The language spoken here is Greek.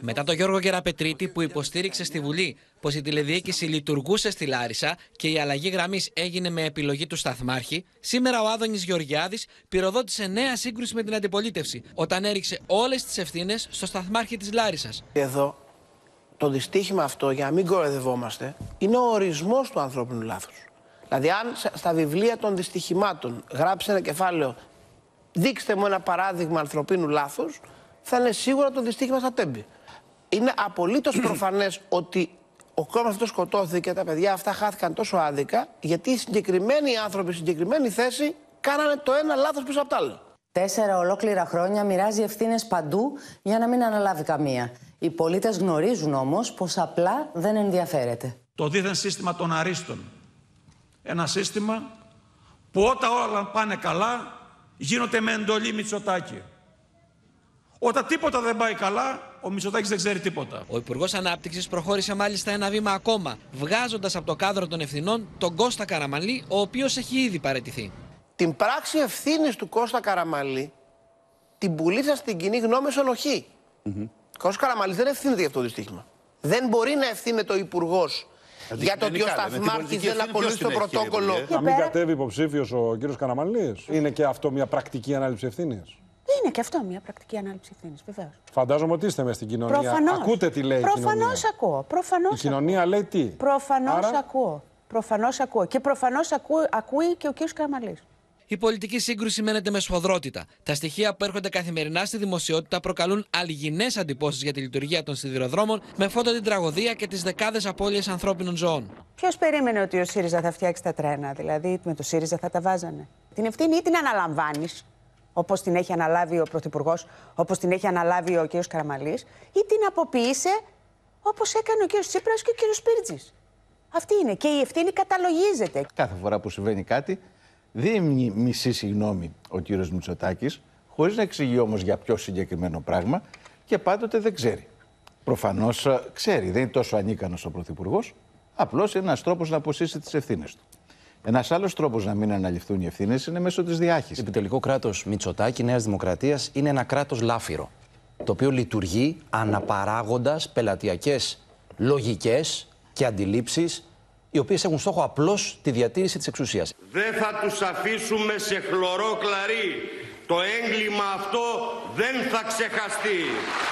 Μετά τον Γιώργο Γεραπετρίτη που υποστήριξε στη Βουλή πως η τηλεδιοίκηση λειτουργούσε στη Λάρισα και η αλλαγή γραμμής έγινε με επιλογή του Σταθμάρχη, σήμερα ο Άδωνης Γεωργιάδης πυροδότησε νέα σύγκρουση με την αντιπολίτευση όταν έριξε όλες τις ευθύνες στο Σταθμάρχη της Λάρισας. Εδώ το δυστύχημα αυτό, για να μην κοροϊδευόμαστε, είναι ο ορισμός του ανθρώπινου λάθους. Δηλαδή, αν στα βιβλία των δυστυχημάτων γράψει ένα κεφάλαιο, δείξτε μου ένα παράδειγμα ανθρωπίνου λάθους, θα είναι σίγουρα το δυστύχημα στα τέμπη. Είναι απολύτως προφανές ότι ο κόμμα αυτός σκοτώθηκε και τα παιδιά αυτά χάθηκαν τόσο άδικα, γιατί οι συγκεκριμένοι άνθρωποι, συγκεκριμένη θέση, κάνανε το ένα λάθος πίσω από το άλλο. Τέσσερα ολόκληρα χρόνια μοιράζει ευθύνες παντού για να μην αναλάβει καμία. Οι πολίτες γνωρίζουν όμως πως απλά δεν ενδιαφέρεται. Το δίθεν σύστημα των αρίστων. Ένα σύστημα που όταν όλα πάνε καλά γίνονται με εντολή Μητσοτάκη. Όταν τίποτα δεν πάει καλά, ο Μητσοτάκης δεν ξέρει τίποτα. Ο Υπουργός Ανάπτυξης προχώρησε μάλιστα ένα βήμα ακόμα, βγάζοντας από το κάδρο των ευθυνών τον Κώστα Καραμαλή, ο οποίος έχει ήδη παραιτηθεί. Την πράξη ευθύνης του Κώστα Καραμαλή την πουλήσα στην κοινή γνώμη σαν ενοχή. Κώστας Καραμαλής δεν ευθύνεται για αυτό το δυστύχημα. Δεν μπορεί να ευθύνεται ο Υπουργός ε, για το ότι ο Σταθμάρχη δεν ακολούθησε το πρωτόκολλο. Να μην κατέβει υποψήφιος ο κ. Καραμαλής. Είναι και αυτό μια πρακτική ανάληψη ευθύνης. Είναι και αυτό μια πρακτική ανάληψη ευθύνης, βεβαίως. Φαντάζομαι ότι είστε μέσα στην κοινωνία. Προφανώς. Ακούτε τι λέει προφανώς η κοινωνία. Προφανώς ακούω. Προφανώς η ακούω. κοινωνία λέει τι. Προφανώς Άρα... ακούω. Προφανώς ακούω. Και προφανώς ακούει, ακούει και ο κ. Καραμαλής. Η πολιτική σύγκρουση μένεται με σφοδρότητα. Τα στοιχεία που έρχονται καθημερινά στη δημοσιότητα προκαλούν αλγινές αντιπώσει για τη λειτουργία των σιδηροδρόμων, με φώτα την τραγωδία και τις δεκάδες απώλειες ανθρώπινων ζώων. Ποιος περίμενε ότι ο ΣΥΡΙΖΑ θα φτιάξει τα τρένα, δηλαδή με το ΣΥΡΙΖΑ θα τα βάζανε. Την ευθύνη ή την αναλαμβάνεις όπως την έχει αναλάβει ο Πρωθυπουργός, όπως την έχει αναλάβει ο κ. Καραμαλής, ή την αποποίησε όπως έκανε ο κ. Τσίπρας και ο κ. Σπίρτζης. Αυτή είναι. Και η ευθύνη καταλογίζεται. Κάθε φορά που συμβαίνει κάτι, δίνει μισή συγγνώμη ο κ. Μητσοτάκης, χωρίς να εξηγεί όμως για ποιο συγκεκριμένο πράγμα και πάντοτε δεν ξέρει. Προφανώς ε, ξέρει, δεν είναι τόσο ανίκανος ο Πρωθυπουργός. Απλώς είναι ένας τρόπος να αποσύσει τις ευθύνες του. Ένας άλλος τρόπος να μην αναλυφθούν οι ευθύνες είναι μέσω της διάχυσης. Επιτελικό κράτος Μητσοτάκη, Νέας Δημοκρατίας, είναι ένα κράτος λάφυρο. Το οποίο λειτουργεί αναπαράγοντας πελατειακές λογικές και αντιλήψεις, οι οποίες έχουν στόχο απλώς τη διατήρηση της εξουσίας. Δεν θα τους αφήσουμε σε χλωρό κλαρί. Το έγκλημα αυτό δεν θα ξεχαστεί.